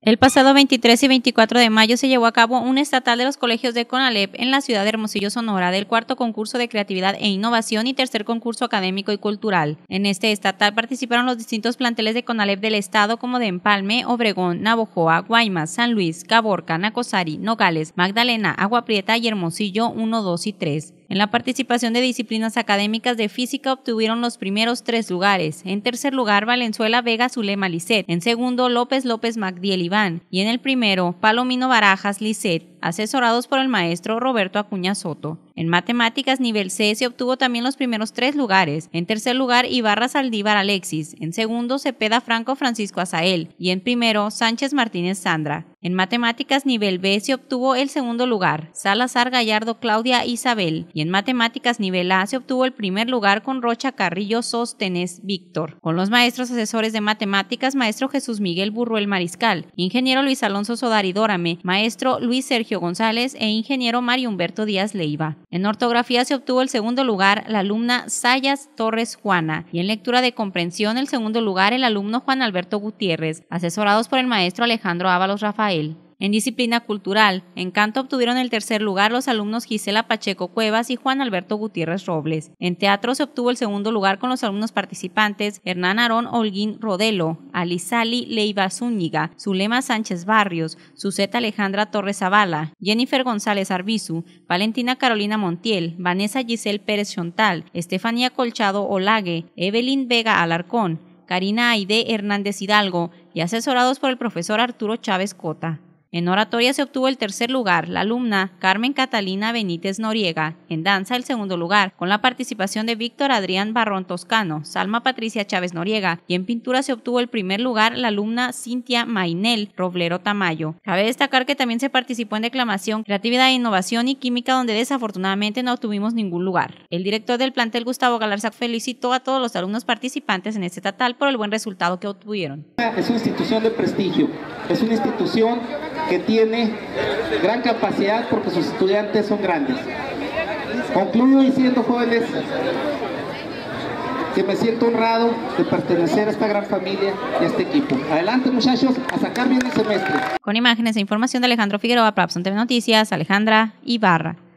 El pasado 23 y 24 de mayo se llevó a cabo un estatal de los colegios de CONALEP en la ciudad de Hermosillo, Sonora, del cuarto concurso de creatividad e innovación y tercer concurso académico y cultural. En este estatal participaron los distintos planteles de CONALEP del estado como de Empalme, Obregón, Navojoa, Guaymas, San Luis, Caborca, Nacosari, Nogales, Magdalena, Agua Prieta y Hermosillo 1, 2 y 3. En la participación de disciplinas académicas de física obtuvieron los primeros tres lugares. En tercer lugar, Valenzuela Vega Zulema Lisset. En segundo, López López Magdiel Iván. Y en el primero, Palomino Barajas Lisset, asesorados por el maestro Roberto Acuña Soto. En matemáticas nivel C se obtuvo también los primeros tres lugares. En tercer lugar, Ibarra Saldívar Alexis. En segundo, Cepeda Franco Francisco Azael. Y en primero, Sánchez Martínez Sandra. En matemáticas nivel B se obtuvo el segundo lugar, Salazar Gallardo Claudia Isabel, y en matemáticas nivel A se obtuvo el primer lugar con Rocha Carrillo Sostenes Víctor, con los maestros asesores de matemáticas, maestro Jesús Miguel Burruel Mariscal, ingeniero Luis Alonso Sodaridórame, maestro Luis Sergio González e ingeniero Mario Humberto Díaz Leiva. En ortografía se obtuvo el segundo lugar la alumna Sayas Torres Juana y en lectura de comprensión el segundo lugar el alumno Juan Alberto Gutiérrez, asesorados por el maestro Alejandro Ábalos Rafael. En disciplina cultural, en canto obtuvieron el tercer lugar los alumnos Gisela Pacheco Cuevas y Juan Alberto Gutiérrez Robles. En teatro se obtuvo el segundo lugar con los alumnos participantes Hernán Aarón Holguín Rodelo, Alisali Leiva Zúñiga, Zulema Sánchez Barrios, Suseta Alejandra Torres Zavala, Jennifer González Arbizu, Valentina Carolina Montiel, Vanessa Giselle Pérez Chontal, Estefanía Colchado Olague, Evelyn Vega Alarcón, Karina Aide Hernández Hidalgo, y asesorados por el profesor Arturo Chávez Cota. En oratoria se obtuvo el tercer lugar la alumna Carmen Catalina Benítez Noriega, en danza el segundo lugar, con la participación de Víctor Adrián Barrón Toscano, Salma Patricia Chávez Noriega, y en pintura se obtuvo el primer lugar la alumna Cintia Mainel Roblero Tamayo. Cabe destacar que también se participó en declamación, creatividad e innovación y química, donde desafortunadamente no obtuvimos ningún lugar. El director del plantel Gustavo Galarza felicitó a todos los alumnos participantes en este tatal por el buen resultado que obtuvieron. Es una institución de prestigio, es una institución que tiene gran capacidad porque sus estudiantes son grandes. Concluyo diciendo, jóvenes, que me siento honrado de pertenecer a esta gran familia y a este equipo. Adelante, muchachos, a sacar bien el semestre. Con imágenes e información de Alejandro Figueroa para TV Noticias, Alejandra Ibarra.